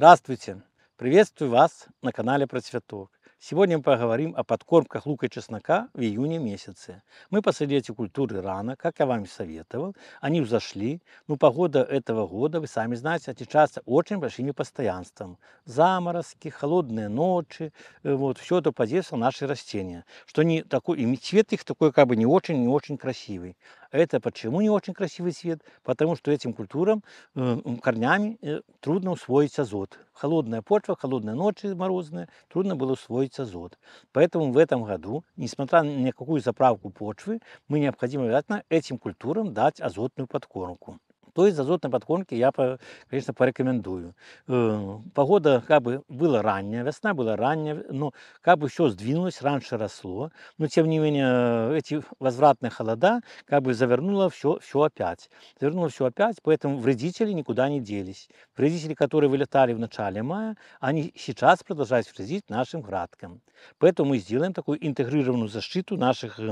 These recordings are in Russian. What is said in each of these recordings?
Здравствуйте! Приветствую вас на канале про цветок. Сегодня мы поговорим о подкормках лука и чеснока в июне месяце. Мы посадили эти культуры рано, как я вам и советовал. Они взошли, но погода этого года, вы сами знаете, отличается очень большим непостоянством. Заморозки, холодные ночи, э, вот, все это подействовало на наши растения. Что они такой, и цвет их такой как бы не очень, не очень красивый. Это почему не очень красивый цвет? Потому что этим культурам, э, корнями э, трудно усвоить азот. Холодная почва, холодные ночи морозные, трудно было усвоить азот. Поэтому в этом году, несмотря на никакую заправку почвы, мы необходимо, вероятно, этим культурам дать азотную подкормку то есть азотной подкормки я, конечно, порекомендую. Э, погода как бы была ранняя, весна была ранняя, но как бы все сдвинулось, раньше росло, но тем не менее э, эти возвратные холода как бы завернуло все, все опять. Завернуло все опять, поэтому вредители никуда не делись. Вредители, которые вылетали в начале мая, они сейчас продолжают вредить нашим градкам. Поэтому мы сделаем такую интегрированную защиту наших э,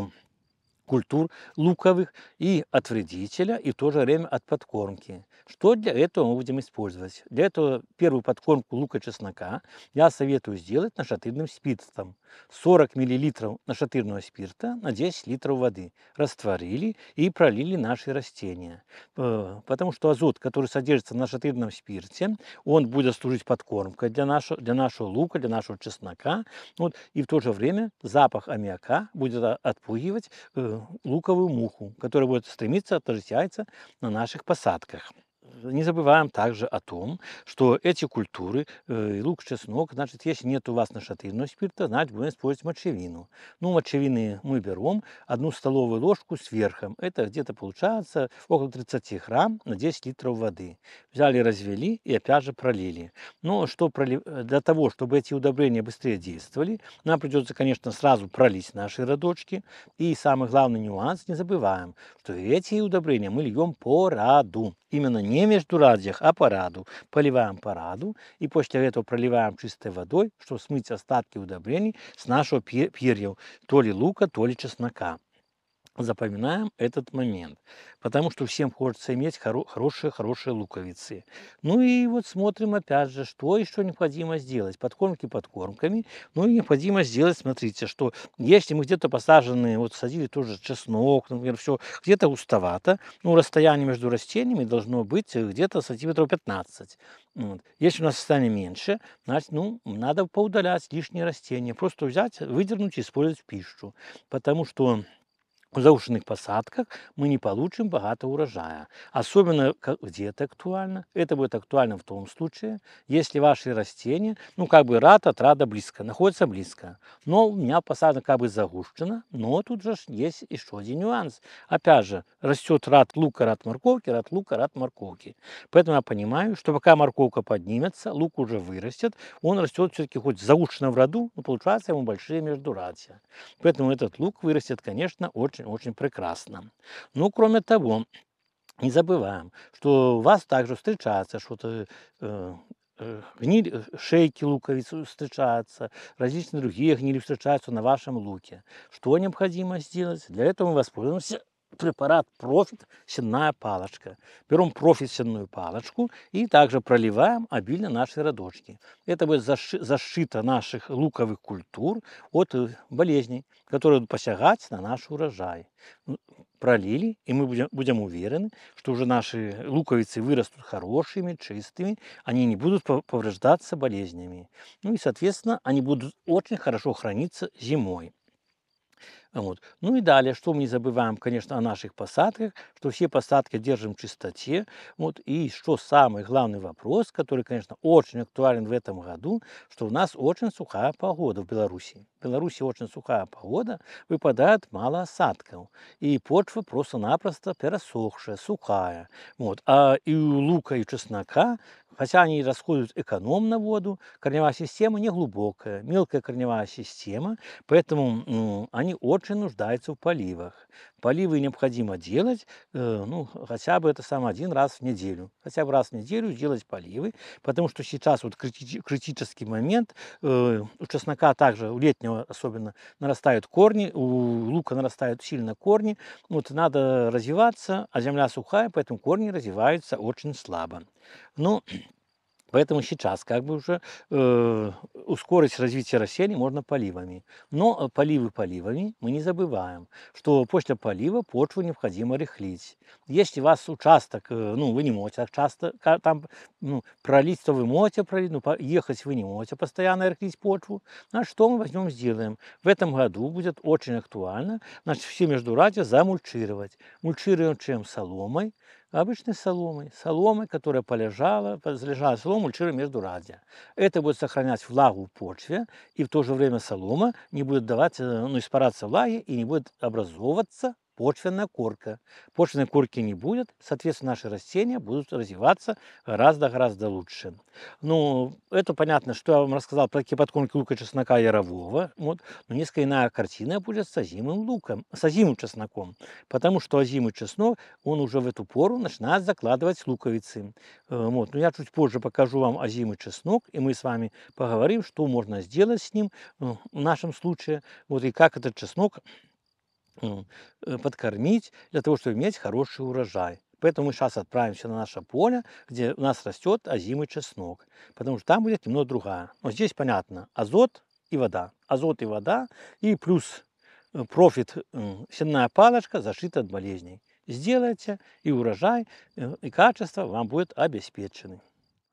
культур луковых и от вредителя, и в то же время от подкормки. Что для этого мы будем использовать? Для этого первую подкормку лука-чеснока я советую сделать нашатырным спиртом. 40 мл нашатырного спирта на 10 литров воды растворили и пролили наши растения. Э, потому что азот, который содержится в нашатырном спирте, он будет служить подкормкой для нашего, для нашего лука, для нашего чеснока. Вот, и в то же время запах аммиака будет отпугивать э, луковую муху, которая будет стремиться отложить яйца на наших посадках не забываем также о том, что эти культуры, э, лук, чеснок, значит, если нет у вас нашатырного спирта, значит, будем использовать мочевину. Ну, мочевины мы берем одну столовую ложку с верхом. Это где-то получается около 30 грамм на 10 литров воды. Взяли, развели и опять же пролили. Но что пролив... Э, для того, чтобы эти удобрения быстрее действовали, нам придется, конечно, сразу пролить наши родочки. И самый главный нюанс, не забываем, что эти удобрения мы льем по раду. Именно не между радиях, а по Поливаем по и после этого проливаем чистой водой, чтобы смыть остатки удобрений с нашего перьев, то ли лука, то ли чеснока запоминаем этот момент, потому что всем хочется иметь хорошие-хорошие луковицы. Ну и вот смотрим опять же, что и что необходимо сделать. Подкормки подкормками. Ну и необходимо сделать, смотрите, что если мы где-то посаженные вот садили тоже чеснок, например, все где-то уставато, ну расстояние между растениями должно быть э, где-то сантиметров 15. Вот. Если у нас состояние меньше, значит, ну, надо поудалять лишние растения, просто взять, выдернуть и использовать в пищу, потому что в заушенных посадках мы не получим богато урожая. Особенно где это актуально? Это будет актуально в том случае, если ваши растения, ну как бы рад от рада близко, находятся близко. Но у меня посадка как бы загущена, но тут же есть еще один нюанс. Опять же, растет рад лука, рад морковки, рад лука, рад морковки. Поэтому я понимаю, что пока морковка поднимется, лук уже вырастет, он растет все-таки хоть заушено в роду, но получается ему большие междуратья. Поэтому этот лук вырастет, конечно, очень очень-очень прекрасно. Ну, кроме того, не забываем, что у вас также встречается что-то э, э, гниль э, шейки луковицы встречаются, различные другие гнили встречаются на вашем луке. Что необходимо сделать? Для этого мы воспользуемся препарат профит, сенная палочка. Берем профит сенную палочку и также проливаем обильно наши родочки. Это будет защита наших луковых культур от э, болезней, которые будут посягать на наш урожай. Ну, пролили, и мы будем, будем уверены, что уже наши луковицы вырастут хорошими, чистыми, они не будут повреждаться болезнями. Ну и, соответственно, они будут очень хорошо храниться зимой. Вот. Ну и далее, что мы не забываем, конечно, о наших посадках, что все посадки держим в чистоте. Вот. И что самый главный вопрос, который, конечно, очень актуален в этом году, что у нас очень сухая погода в Беларуси. В Беларуси очень сухая погода, выпадает мало осадков. И почва просто-напросто пересохшая, сухая. Вот. А и у лука и чеснока Хотя они расходуют экономно воду, корневая система не глубокая, мелкая корневая система, поэтому ну, они очень нуждаются в поливах. Поливы необходимо делать, э, ну, хотя бы это сам один раз в неделю. Хотя бы раз в неделю делать поливы, потому что сейчас вот крити критический момент. Э, у чеснока также, у летнего особенно, нарастают корни, у лука нарастают сильно корни. Вот надо развиваться, а земля сухая, поэтому корни развиваются очень слабо. Ну, Поэтому сейчас как бы уже э, ускорить развитие растений можно поливами. Но э, поливы поливами мы не забываем, что после полива почву необходимо рыхлить. Если у вас участок, э, ну вы не можете так часто там ну, пролить, то вы можете пролить, но ехать вы не можете постоянно рыхлить почву. Значит, что мы возьмем сделаем? В этом году будет очень актуально, значит, все междурадья замульчировать. Мульчируем чем? Соломой, обычной соломой, соломой, которая полежала, лежала солому, мульчира между радия. Это будет сохранять влагу в почве, и в то же время солома не будет давать, э, ну, испараться влаги и не будет образовываться почвенная корка. Почвенной корки не будет, соответственно, наши растения будут развиваться гораздо-гораздо лучше. Ну, это понятно, что я вам рассказал про кипятконки лука, чеснока ярового. Вот. Но несколько иная картина будет с озимым луком, с озимым чесноком. Потому что озимый чеснок, он уже в эту пору начинает закладывать луковицы. Э, вот. Но я чуть позже покажу вам озимый чеснок, и мы с вами поговорим, что можно сделать с ним э, в нашем случае, вот и как этот чеснок Э, подкормить для того, чтобы иметь хороший урожай. Поэтому мы сейчас отправимся на наше поле, где у нас растет озимый чеснок, потому что там будет немного другая. Но здесь понятно, азот и вода. Азот и вода, и плюс э, профит, сенная палочка зашита от болезней. Сделайте, и урожай, э, и качество вам будет обеспечены.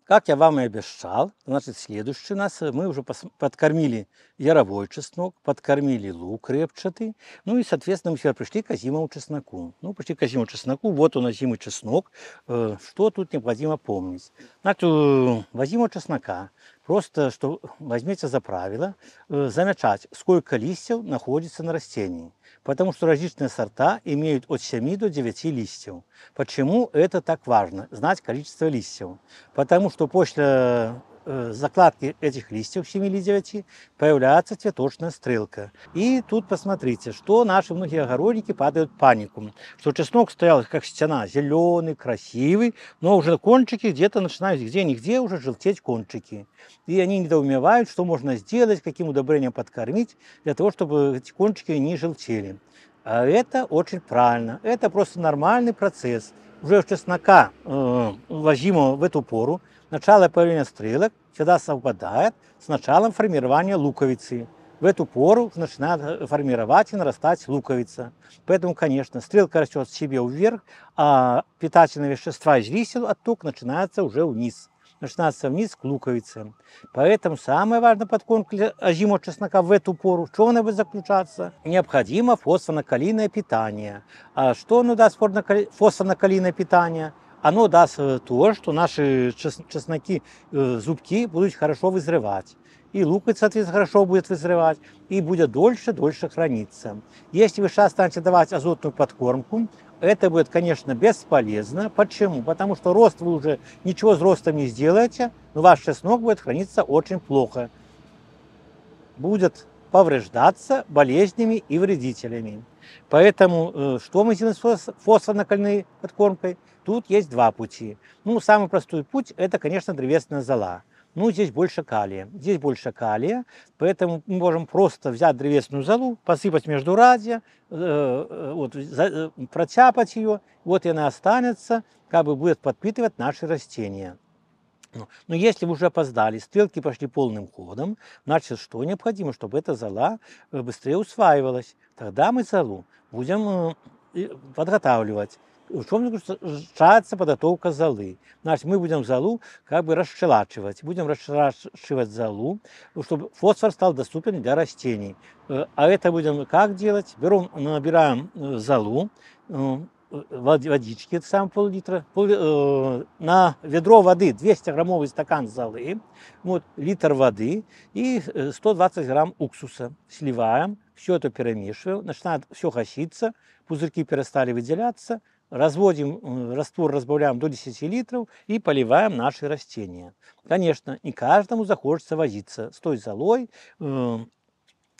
Как я вам и обещал, значит, следующий у нас, э, мы уже подкормили яровой чеснок, подкормили лук репчатый, ну и, соответственно, мы сейчас пришли к зимовому чесноку. Ну, пришли к зимовому чесноку, вот он озимый чеснок, э, что тут необходимо помнить? Значит, у озимого чеснока Просто что возьмите за правило э, замечать, сколько листьев находится на растении. Потому что различные сорта имеют от 7 до 9 листьев. Почему это так важно? Знать количество листьев. Потому что после Э, закладке этих листьев 7 появляется цветочная стрелка. И тут посмотрите, что наши многие огородники падают в панику, что чеснок стоял как стена, зеленый, красивый, но уже кончики где-то начинают где-нигде уже желтеть кончики. И они недоумевают, что можно сделать, каким удобрением подкормить, для того, чтобы эти кончики не желтели. А это очень правильно, это просто нормальный процесс. Уже чеснока э, вложимо в эту пору, Начало появления стрелок всегда совпадает с началом формирования луковицы. В эту пору начинает э, формировать и нарастать луковица. Поэтому, конечно, стрелка растет себе вверх, а питательные вещества из листьев отток а начинается уже вниз. Начинается вниз к луковице. Поэтому самое важное подкормка озимого чеснока в эту пору, в чем она будет заключаться? Необходимо фосфорно-калийное питание. А что оно даст фосфорно-калийное питание? оно даст э, то, что наши чесноки, э, зубки будут хорошо вызревать. И луковица, соответственно, хорошо будет вызревать, и будет дольше, дольше храниться. Если вы сейчас станете давать азотную подкормку, это будет, конечно, бесполезно. Почему? Потому что рост вы уже ничего с ростом не сделаете, но ваш чеснок будет храниться очень плохо. Будет повреждаться болезнями и вредителями. Поэтому э, что мы делаем с фосфорнокольной подкормкой? Тут есть два пути. Ну, самый простой путь – это, конечно, древесная зола. Ну, здесь больше калия. Здесь больше калия, поэтому мы можем просто взять древесную золу, посыпать между радия, э, э, вот, за, э, протяпать ее, вот и она останется, как бы будет подпитывать наши растения. Ну, но если вы уже опоздали, стрелки пошли полным ходом, значит, что необходимо, чтобы эта зала э, быстрее усваивалась. Тогда мы залу будем э, подготавливать. В чем заключается подготовка залы. Значит, мы будем залу как бы расшелачивать. Будем расшелачивать залу, чтобы фосфор стал доступен для растений. Э, а это будем как делать? Берем, набираем залу водички, сам пол-литра, пол, э, на ведро воды 200-граммовый стакан золы, вот, литр воды и 120 э, грамм уксуса. Сливаем, все это перемешиваем, начинает все хаситься, пузырьки перестали выделяться, разводим, э, раствор разбавляем до 10 литров и поливаем наши растения. Конечно, не каждому захочется возиться с той золой, э,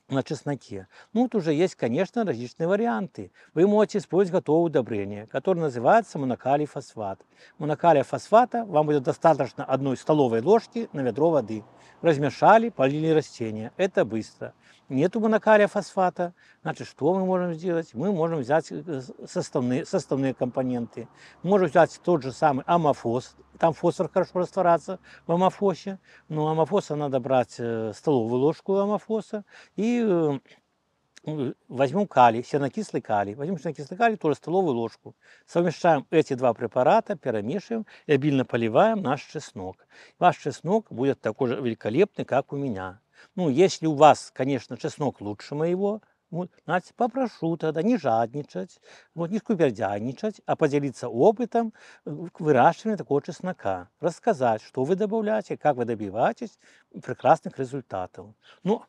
на чесноке. Ну, тут уже есть, конечно, различные варианты. Вы можете использовать готовое удобрение, которое называется монокалий фосфат. Монокалия фосфата вам будет достаточно одной столовой ложки на ведро воды. Размешали, полили растения. Это быстро нет монокалия фосфата, значит, что мы можем сделать? Мы можем взять э, составные, составные компоненты. Можем взять тот же самый амофос, там фосфор хорошо раствораться в амофосе, но амофоса надо брать э, столовую ложку амофоса и э, возьмем калий, сернокислый калий, возьмем сернокислый калий, тоже столовую ложку. Совмещаем эти два препарата, перемешиваем и обильно поливаем наш чеснок. Ваш чеснок будет такой же великолепный, как у меня. Ну, если у вас, конечно, чеснок лучше моего, вот, Настя, попрошу тогда не жадничать, вот, не скупердяничать, а поделиться опытом э, выращивания такого чеснока. Рассказать, что вы добавляете, как вы добиваетесь прекрасных результатов. Ну,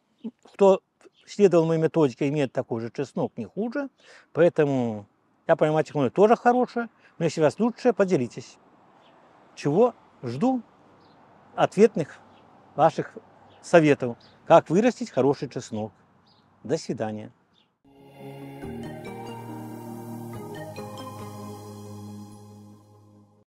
кто следовал моей методике, имеет такой же чеснок, не хуже. Поэтому я понимаю, технология тоже хорошее. Но если у вас лучше, поделитесь. Чего жду ответных ваших советов, как вырастить хороший чеснок. До свидания.